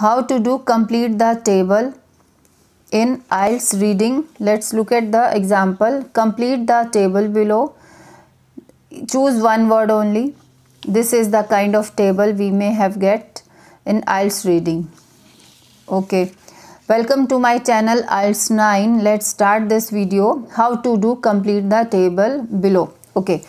how to do complete the table in IELTS reading let's look at the example complete the table below choose one word only this is the kind of table we may have get in IELTS reading okay welcome to my channel IELTS 9 let's start this video how to do complete the table below okay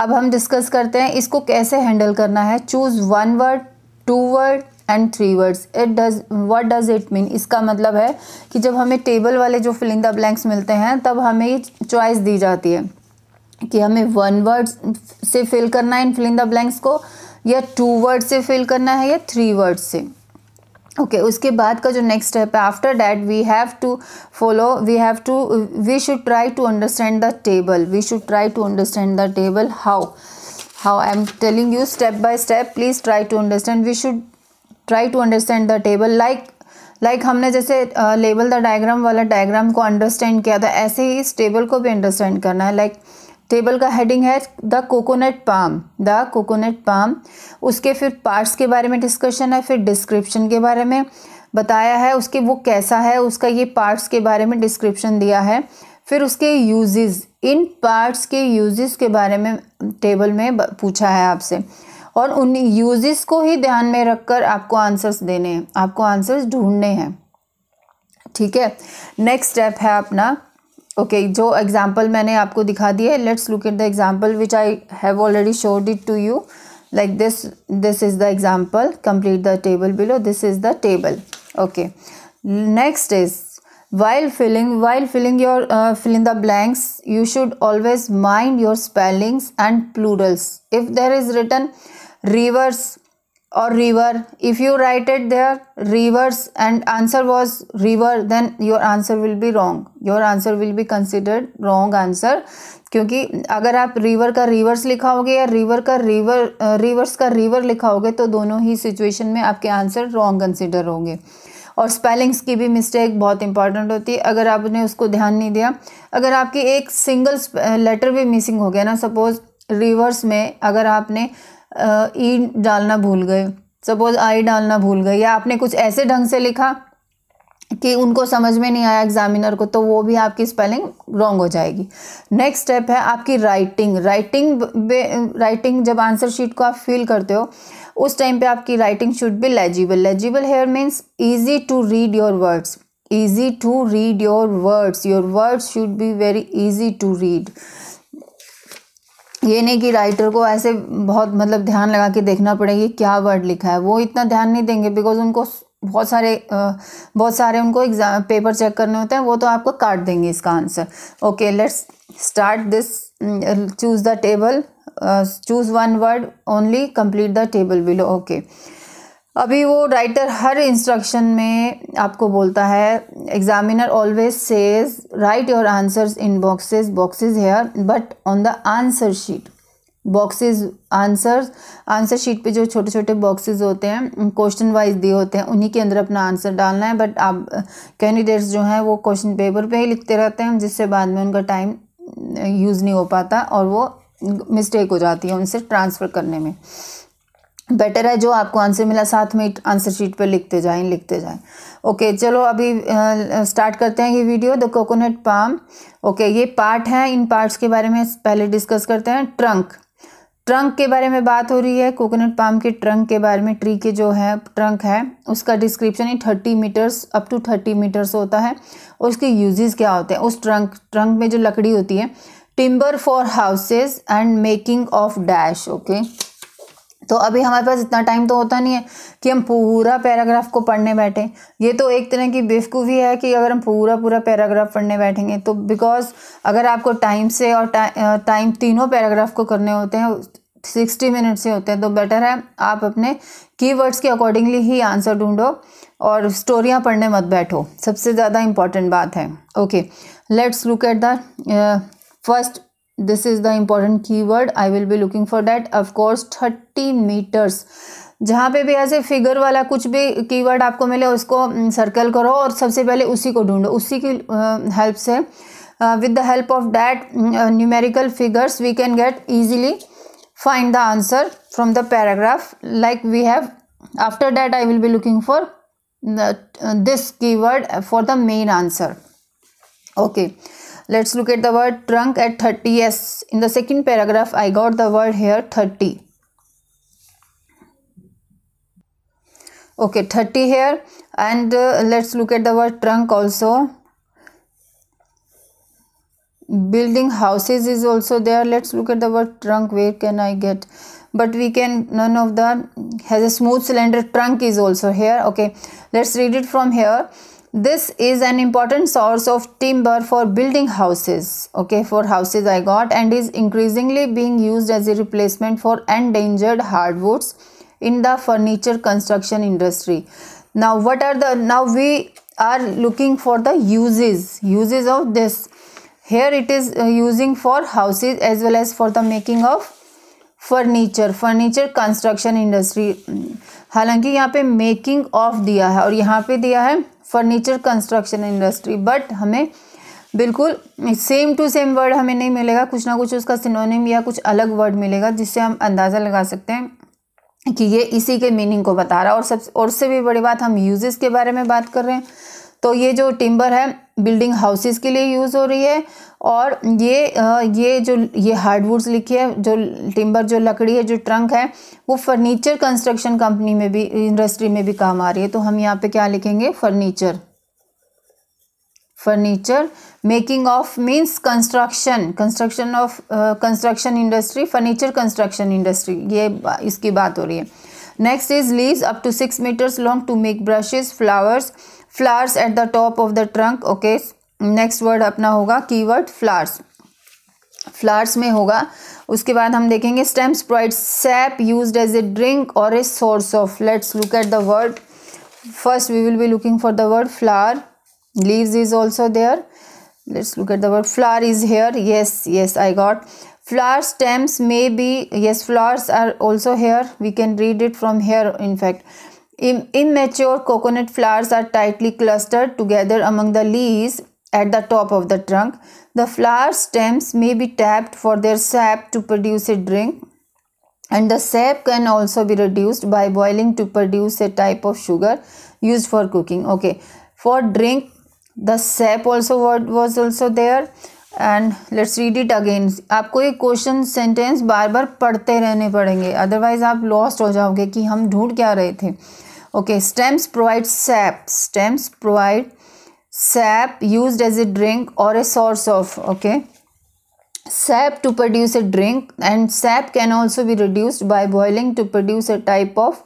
अब हम discuss करते हैं इसको कैसे handle करना है choose one word two word and three words it does what does it mean इसका मतलब है कि जब हमें टेबल वाले जो फिलिंदा ब्लैंक्स मिलते हैं तब हमें चॉइस दी जाती है कि हमें वन वर्ड से फिल करना है इन फिलिंदा ब्लैंक्स को या टू वर्ड से फिल करना है या थ्री वर्ड से ओके okay, उसके बाद का जो नेक्स्ट स्टेप है after that we have to follow we have to we should try to understand the table we should try to understand the table how how I am telling you step by step please try to understand we should try to understand the table like like हमने जैसे label the diagram वाला diagram को understand किया था तो ऐसे ही इस table को भी अंडरस्टैंड करना है लाइक like, टेबल का हेडिंग है the coconut palm the coconut palm उसके फिर पार्ट्स के बारे में डिस्कशन है फिर डिस्क्रिप्शन के बारे में बताया है उसके वो कैसा है उसका ये पार्ट्स के बारे में डिस्क्रिप्शन दिया है फिर उसके यूजेस इन पार्ट्स के यूजेस के बारे में टेबल में पूछा है आपसे और उन यूजेस को ही ध्यान में रखकर आपको आंसर्स देने हैं आपको आंसर्स ढूंढने हैं ठीक है नेक्स्ट स्टेप है अपना ओके okay, जो एग्जांपल मैंने आपको दिखा दिया है let's look it the example which I have already showed it to you like this this is the example complete the table below this is the table okay next is while filling while filling your filling the blanks you should always mind your spellings and plurals if there is written rivers or river if you write it there rivers and answer was river then your answer will be wrong your answer will be considered wrong answer क्योंकि अगर आप river का reverse लिखा या river का river reverse का river लिखा होगे तो दोनों ही सिचुएशन में आपके आंसर रॉन्ग कंसिडर होंगे और स्पेलिंग्स की भी मिस्टेक बहुत इंपॉर्टेंट होती है अगर आपने उसको ध्यान नहीं दिया अगर आपकी एक सिंगल लेटर भी मिसिंग हो गया ना सपोज़ रिवर्स में अगर आपने ई डालना भूल गए सपोज़ आई डालना भूल गए या आपने कुछ ऐसे ढंग से लिखा कि उनको समझ में नहीं आया एग्जामिनर को तो वो भी आपकी स्पेलिंग रॉन्ग हो जाएगी नेक्स्ट स्टेप है आपकी राइटिंग राइटिंग राइटिंग जब आंसर शीट को आप फिल करते हो उस टाइम पे आपकी writing should be legible legible here means easy to read your words easy to read your words your words should be very easy to read ये नहीं कि राइटर को ऐसे बहुत मतलब ध्यान लगा के देखना पड़ेगा क्या वर्ड लिखा है वो इतना ध्यान नहीं देंगे बिकॉज उनको बहुत सारे बहुत सारे उनको एग्जाम पेपर चेक करने होते हैं वो तो आपको काट देंगे इसका answer okay let's start this choose the table choose one word only complete the table below okay अभी वो राइटर हर इंस्ट्रक्शन में आपको बोलता है examiner always says write your answers in boxes boxes here but on the answer sheet boxes answers answer sheet पे जो छोटे छोटे बॉक्सेस होते हैं क्वेश्चन वाइज दिए होते हैं उन्हीं के अंदर अपना आंसर डालना है बट आप कैंडिडेट्स जो हैं वो क्वेश्चन पेपर पे ही लिखते रहते हैं जिससे बाद में उनका टाइम यूज़ नहीं हो पाता और वो मिस्टेक हो जाती है उनसे ट्रांसफ़र करने में बेटर है जो आपको आंसर मिला साथ में आंसर शीट पर लिखते जाएं लिखते जाएं ओके okay, चलो अभी आ, स्टार्ट करते हैं ये video the coconut palm okay ये पार्ट हैं इन पार्ट्स के बारे में पहले डिस्कस करते हैं ट्रंक ट्रंक के बारे में बात हो रही है कोकोनट पाम के ट्रंक के बारे में ट्री के जो है ट्रंक है उसका डिस्क्रिप्शन ही thirty metres up to thirty metres होता है और उसके यूजेस क्या होते हैं उस ट्रंक ट्रंक में जो लकड़ी होती है timber for houses and making of dash okay तो अभी हमारे पास इतना टाइम तो होता नहीं है कि हम पूरा पैराग्राफ को पढ़ने बैठें ये तो एक तरह की बेवकूफ़ी है कि अगर हम पूरा पूरा पैराग्राफ पढ़ने बैठेंगे तो बिकॉज़ अगर आपको टाइम से और टाइम ता, तीनों पैराग्राफ को करने होते हैं सिक्सटी मिनट से होते हैं तो बेटर है आप अपने कीवर्ड्स के अकॉर्डिंगली ही आंसर ढूंढो और स्टोरियाँ पढ़ने मत बैठो सबसे ज़्यादा इम्पॉर्टेंट बात है okay let's look at the first this is the important key word I will be looking for that of course thirty meters जहाँ पे भी ऐसे फिगर वाला कुछ भी कीवर्ड आपको मिले उसको सर्कल करो और सबसे पहले उसी को ढूंढो उसी की हेल्प से with the help of that numerical figures we can get easily find the answer from the paragraph like we have after that I will be looking for this key word for the main answer okay Let's look at the word trunk at 30. Yes, in the second paragraph, I got the word here 30. Okay, 30 here. And uh, let's look at the word trunk also. Building houses is also there. Let's look at the word trunk. Where can I get? But we can, none of the, has a smooth cylinder trunk is also here. Okay, let's read it from here this is an important source of timber for building houses okay for houses i got and is increasingly being used as a replacement for endangered hardwoods in the furniture construction industry now what are the now we are looking for the uses uses of this here it is uh, using for houses as well as for the making of furniture furniture construction hmm, industry हालांकि यहाँ पे making of दिया है और यहाँ पे दिया है फर्नीचर कंस्ट्रक्शन इंडस्ट्री बट हमें बिल्कुल सेम टू सेम वर्ड हमें नहीं मिलेगा कुछ ना कुछ उसका सिनोनिम या कुछ अलग वर्ड मिलेगा जिससे हम अंदाज़ा लगा सकते हैं कि ये इसी के मीनिंग को बता रहा है और सब और से भी बड़ी बात हम यूजेस के बारे में बात कर रहे हैं तो ये जो टिम्बर है बिल्डिंग हाउसेस के लिए यूज़ हो रही है और ये ये जो ये हार्डवुड्स लिखी है जो टिम्बर जो लकड़ी है जो ट्रंक है वो फर्नीचर कंस्ट्रक्शन कंपनी में भी इंडस्ट्री में भी काम आ रही है तो हम यहाँ पे क्या लिखेंगे furniture furniture making of means construction construction of construction industry furniture construction industry ये इसकी बात हो रही है next is leave up to six meters long to make brushes flowers flowers at the top of the trunk okay next word अपना होगा की word flowers flowers में होगा उसके बाद हम देखेंगे stems provide sap use as a drink और a source of let's look at the word first we will be looking for the word flower leave is also there let's look at the word flower is here yes yes I got flower stems may be yes flowers are also here we can read it from here in fact in immature coconut flowers are tightly clustered together among the leaves at the top of the trunk. The flower stems may be tapped for their sap to produce a drink and the sap can also be reduced by boiling to produce a type of sugar used for cooking. Okay, for drink the sap also was also there let's read it again. आपको ये question sentence बार बार पढ़ते रहने पड़ेंगे otherwise आप lost हो जाओगे कि हम ढूंढ क्या रहे थे Okay, stems provide sap. Stems provide sap used as a drink or a source of okay sap to produce a drink and sap can also be reduced by boiling to produce a type of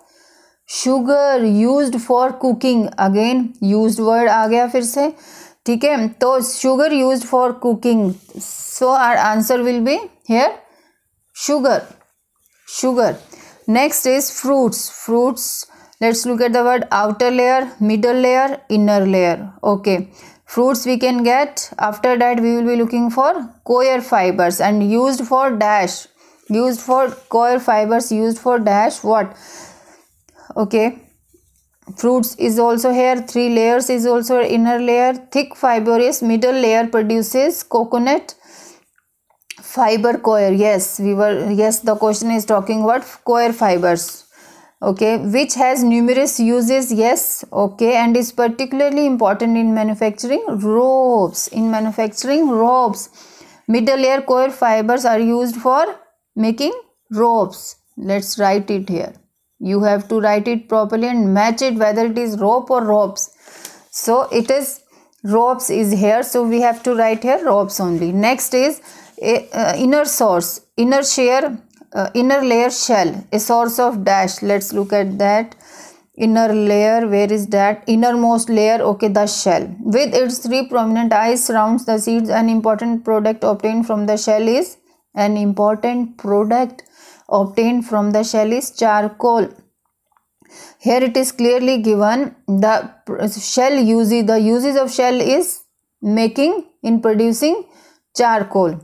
sugar used for cooking again used word aa gaya fir se sugar used for cooking so our answer will be here sugar sugar next is fruits fruits let's look at the word outer layer middle layer inner layer okay fruits we can get after that we will be looking for coir fibers and used for dash used for coir fibers used for dash what okay fruits is also here three layers is also inner layer thick fibrous middle layer produces coconut fiber coir yes we were yes the question is talking about coir fibers okay which has numerous uses yes okay and is particularly important in manufacturing ropes in manufacturing ropes middle layer coir fibers are used for making ropes let's write it here you have to write it properly and match it whether it is rope or ropes so it is ropes is here so we have to write here ropes only next is uh, inner source inner share uh, inner layer shell a source of dash let's look at that inner layer where is that innermost layer okay the shell with its three prominent eyes surrounds the seeds an important product obtained from the shell is an important product obtained from the shell is charcoal here it is clearly given the shell uses the uses of shell is making in producing charcoal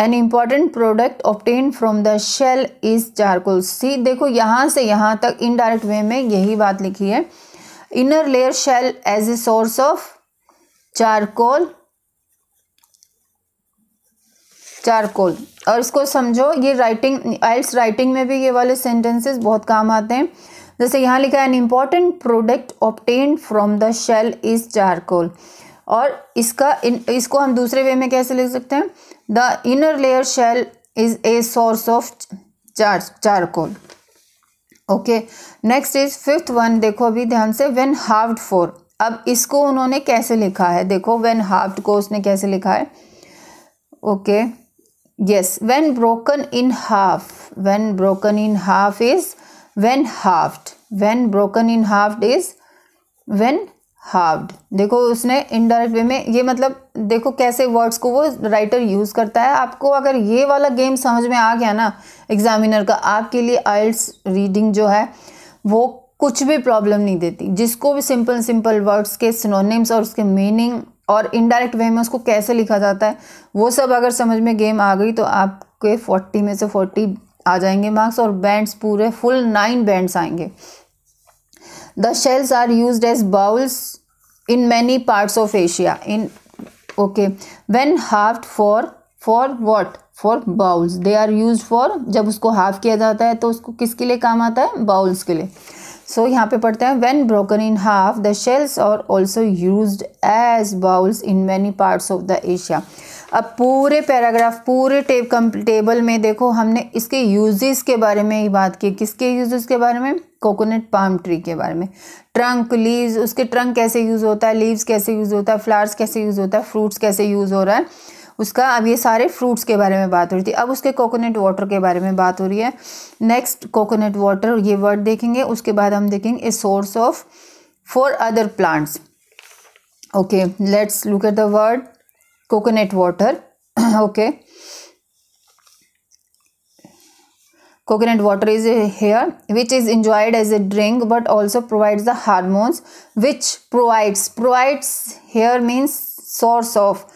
an important product obtain from the shell is charcoal see देखो यहाँ से यहाँ तक indirect way में यही बात लिखी है inner layer shell as a source of charcoal charcoal और इसको समझो ये राइटिंग आइल्स राइटिंग में भी ये वाले सेंटेंसेस बहुत काम आते हैं जैसे यहाँ लिखा है an important product obtain from the shell is charcoal और इसका इन इसको हम दूसरे वे में कैसे लिख सकते हैं the inner layer shell is a source of char charcoal okay next is fifth one देखो अभी ध्यान से वेन हार्ड फोर अब इसको उन्होंने कैसे लिखा है देखो वेन हार्ड को उसने कैसे लिखा है okay yes when broken in half when broken in half is when halved when broken in half is when hard देखो उसने इनडायरेक्ट वे में ये मतलब देखो कैसे वर्ड्स को वो राइटर यूज़ करता है आपको अगर ये वाला गेम समझ में आ गया ना एग्जामिनर का आपके लिए आइल्स रीडिंग जो है वो कुछ भी प्रॉब्लम नहीं देती जिसको भी सिंपल सिंपल वर्ड्स के सिनोनिम्स और उसके मीनिंग और इनडायरेक्ट वे में उसको कैसे लिखा जाता है वो सब अगर समझ में गेम आ गई तो आपके फोर्टी में से फोर्टी आ जाएंगे मार्क्स और बैंड्स पूरे फुल नाइन बैंड्स आएंगे the shells are use as bowls in many parts of Asia in okay when half for for what for bowls they are use for जब उसको half किया जाता है तो उसको किसके लिए काम आता है बाउल्स के लिए सो so, यहाँ पे पढ़ते हैं when broken in half the shells are also use as bowls in many parts of the Asia अब पूरे पैराग्राफ पूरे टेब टेबल में देखो हमने इसके यूजेस के बारे में ही बात की किसके यूजेस के बारे में कोकोनट पाम ट्री के बारे में ट्रंक लीव्स उसके ट्रंक कैसे यूज़ होता है लीव्स कैसे यूज़ होता है फ्लावर्स कैसे यूज़ होता है फ्रूट्स कैसे यूज़ हो रहा है उसका अब ये सारे फ्रूट्स के बारे में बात हो रही थी अब उसके कोकोनट वाटर के बारे में बात हो रही है नेक्स्ट कोकोनट वाटर ये वर्ड देखेंगे उसके बाद हम देखेंगे a source of for other plants okay let's look at the word coconut water okay water is a here which is enjoyed as a drink but also provide the hormones which provides provides here means source of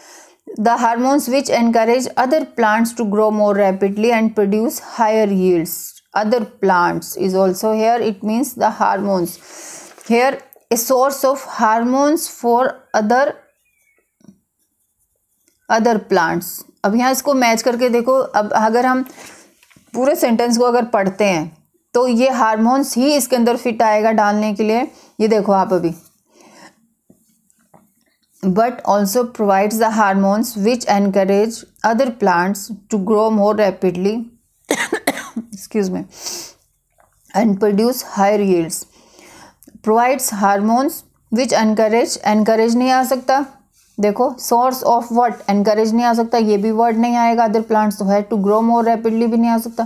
the hormones which encourage other plants to grow more rapidly and produce higher yields other plants is also here it means the hormones here a source of hormones for other other plants अब यहाँ इसको match करके देखो अब अगर हम पूरे sentence को अगर पढ़ते हैं तो ये हार्मोन्स ही इसके अंदर फिट आएगा डालने के लिए ये देखो आप अभी but also provides the hormones which encourage other plants to grow more rapidly excuse me and produce higher yields provides hormones which encourage encourage nahi aa sakta देखो सोर्स ऑफ वर्ड एनकरेज नहीं आ सकता ये भी word नहीं आएगा other plants तो है टू ग्रो मोर रैपिडली भी नहीं आ सकता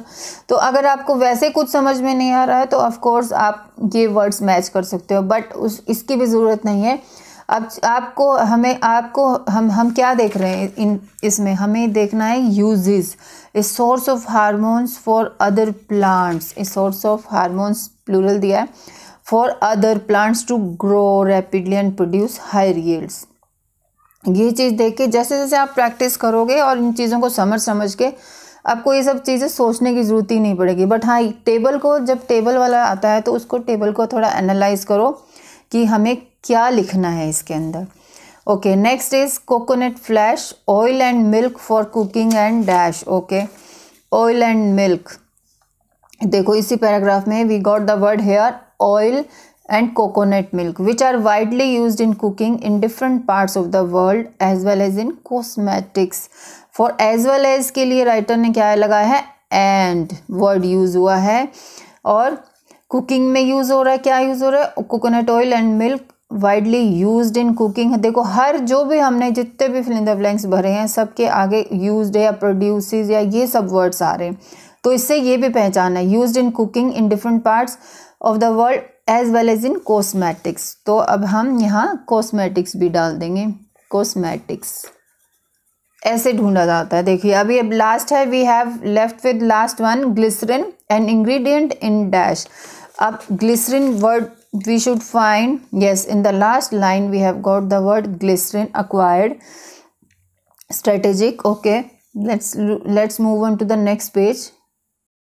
तो अगर आपको वैसे कुछ समझ में नहीं आ रहा है तो ऑफ़ कोर्स आप ये वर्ड्स मैच कर सकते हो बट उस इसकी भी ज़रूरत नहीं है अब आपको हमें आपको हम हम क्या देख रहे हैं इन इसमें हमें देखना है uses a source of hormones for other plants a source of hormones plural दिया है for other plants to grow rapidly and produce higher yields ये चीज़ देख के जैसे जैसे आप प्रैक्टिस करोगे और इन चीज़ों को समझ समझ के आपको ये सब चीज़ें सोचने की ज़रूरत ही नहीं पड़ेगी बट हाँ टेबल को जब टेबल वाला आता है तो उसको टेबल को थोड़ा एनालाइज करो कि हमें क्या लिखना है इसके अंदर okay next is coconut flash oil and milk for cooking and dash okay oil and milk देखो इसी पैराग्राफ में we got the word here oil and coconut milk which are widely use in cooking in different parts of the world as well as in cosmetics for as well as के लिए writer ने क्या लगाया है and word use हुआ है और cooking में यूज़ हो रहा है क्या यूज़ हो रहा है coconut oil and milk widely use in cooking देखो हर जो भी हमने जितने भी फिल द ब्लैंक्स भरे हैं सबके आगे यूज है या प्रोड्यूस या ये सब वर्ड्स आ रहे हैं तो इससे ये भी पहचान है use in cooking in different parts of the world as well as in cosmetics तो अब हम यहाँ कॉस्मेटिक्स भी डाल देंगे कॉस्मेटिक्स ऐसे ढूंढा जाता है देखिए अभी अब लास्ट है we have left with last one glycerin and ingredient in dash अब glycerin word we should find yes in the last line we have got the word glycerin acquired strategic okay let's let's move on to the next page